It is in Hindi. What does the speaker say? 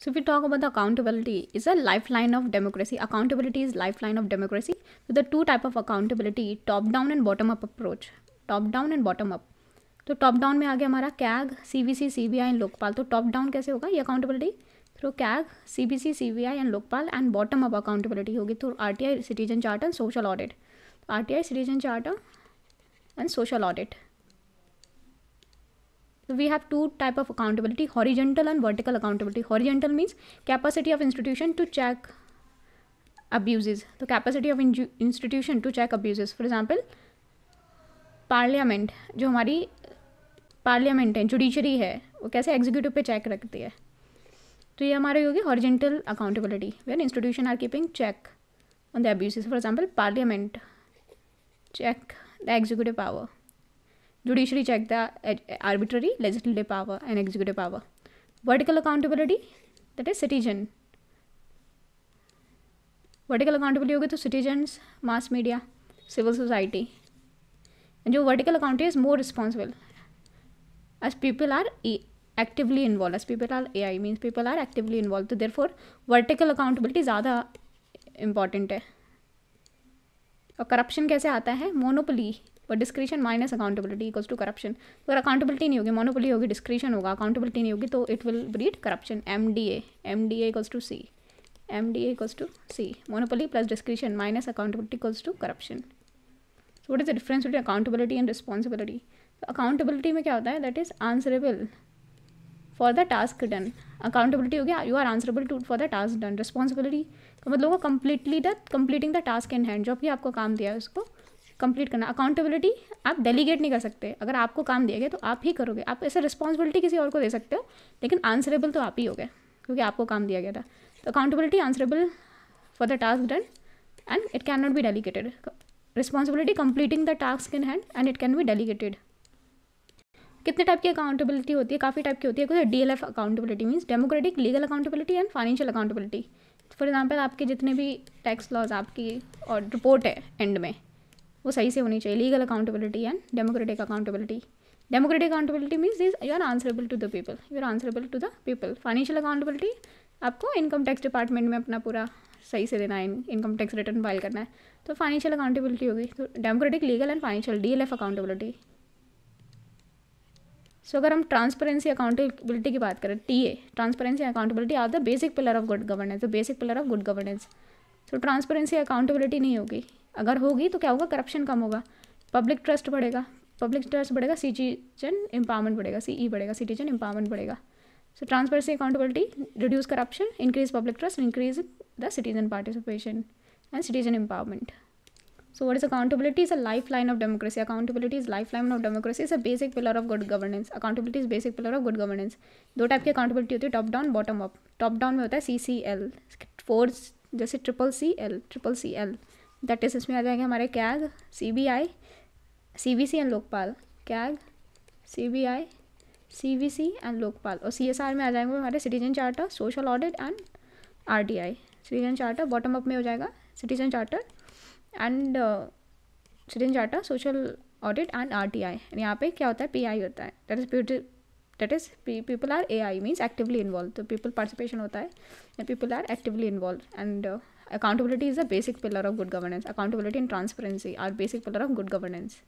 So if we talk about the accountability, is a lifeline of democracy. Accountability is lifeline of democracy. So the two type of accountability, top down and bottom up approach. Top down and bottom up. तो टॉप डाउन में आ गया हमारा CAG C B C C B I and Lokpal तो टॉप डाउन कैसे होगा ये accountability through CAG C B C C B I and Lokpal and bottom up accountability होगी through R T I citizen chart and social audit R T I citizen chart and social audit So we have two type of accountability, horizontal and vertical accountability. Horizontal means capacity of institution to check abuses. The capacity of institution to check abuses. For example, parliament जो हमारी पार्लियामेंट है जुडिशरी है वो कैसे एग्जीक्यूटिव पे चेक रखती है तो ये हमारी होगी horizontal accountability when institution are keeping check on the abuses for example parliament check the executive power judiciary check the arbitrary legislative power and executive power vertical accountability that is citizen vertical accountability होगी तो citizens mass media civil society जो vertical account is more responsible as people are actively involve as people are a I means people are actively involve तो देर फॉर वर्टिकल अकाउंटेबिलिटी ज़्यादा इम्पॉर्टेंट है और करप्शन कैसे आता है monopoly but discretion minus accountability equals to corruption अगर अकाउंटेबिलिटी नहीं होगी मोनोपोली होगी डिस्क्रिशन होगा अकाउंटेबिलिटी नहीं होगी तो it will breed corruption M D A M D A equals to C M D A to C monopoly plus discretion minus accountability equals to corruption so what is the difference between accountability and responsibility accountability में क्या होता है that is answerable for the task done accountability हो गया you are answerable to for the task done responsibility का मतलब को completely the completing the task in hand जो भी आपको काम दिया है उसको कंप्लीट करना अकाउंटेबिलिटी आप डेलीगेट नहीं कर सकते अगर आपको काम दिया गया तो आप ही करोगे आप ऐसे रिस्पॉन्सिबिलिटी किसी और को दे सकते हो लेकिन आंसरेबल तो आप ही हो गए क्योंकि आपको काम दिया गया था तो accountability answerable for the task done and it can not be delegated responsibility completing the task in hand and it can be delegated कितने टाइप की अकाउंटेबिलिटी होती है काफ़ी टाइप की होती है D L F accountability means democratic legal accountability and financial accountability for example आपके जितने भी टैक्स लॉज आपकी और रिपोर्ट है एंड में वो सही से होनी चाहिए legal accountability and democratic accountability democratic accountability means this you are answerable to the people you are answerable to the people financial accountability आपको इनकम टैक्स डिपार्टमेंट में अपना पूरा सही से देना है इनकम टैक्स रिटर्न फाइल करना है तो फाइनेंशियल अकाउंटेबिलिटी होगी तो democratic legal and financial D L F accountability so अगर हम ट्रांसपेरेंसी अकाउंटेबिलिटी की बात करें T A transparency accountability are the basic pillar of good governance the basic pillar of good governance so transparency accountability नहीं होगी अगर होगी तो क्या होगा करप्शन कम होगा पब्लिक ट्रस्ट बढ़ेगा पब्लिक ट्रस्ट बढ़ेगा सिटीजन एम्पावरमेंट बढ़ेगा सी ई e बढ़ेगा सिटीजन एम्पावरमेंट बढ़ेगा so transparency accountability reduce corruption increase public trust increase the citizen participation and citizen empowerment is accountability is a lifeline of democracy accountability is lifeline of democracy is a basic pillar of good governance accountability is basic pillar of good governance दो टाइप की अकाउंटेबिलिटी होती है top down bottom up top down में होता है सी सी एल फोर्स जैसे triple C L triple C L that is इसमें आ जाएंगे हमारे CAG C B I C B C and Lokpal CAG C B I C B C and Lokpal और सी एस आर में आ जाएंगे हमारे citizen charter social audit and R T I citizen charter bottom up में हो जाएगा citizen charter and citizen charter social audit and R T I यहाँ पे क्या होता है पी आई होता है that is that is people are a I means actively involve तो पीपल पार्टिसिपेशन होता है and people are actively involve and accountability is a basic pillar of good governance accountability in transparency are basic pillar of good governance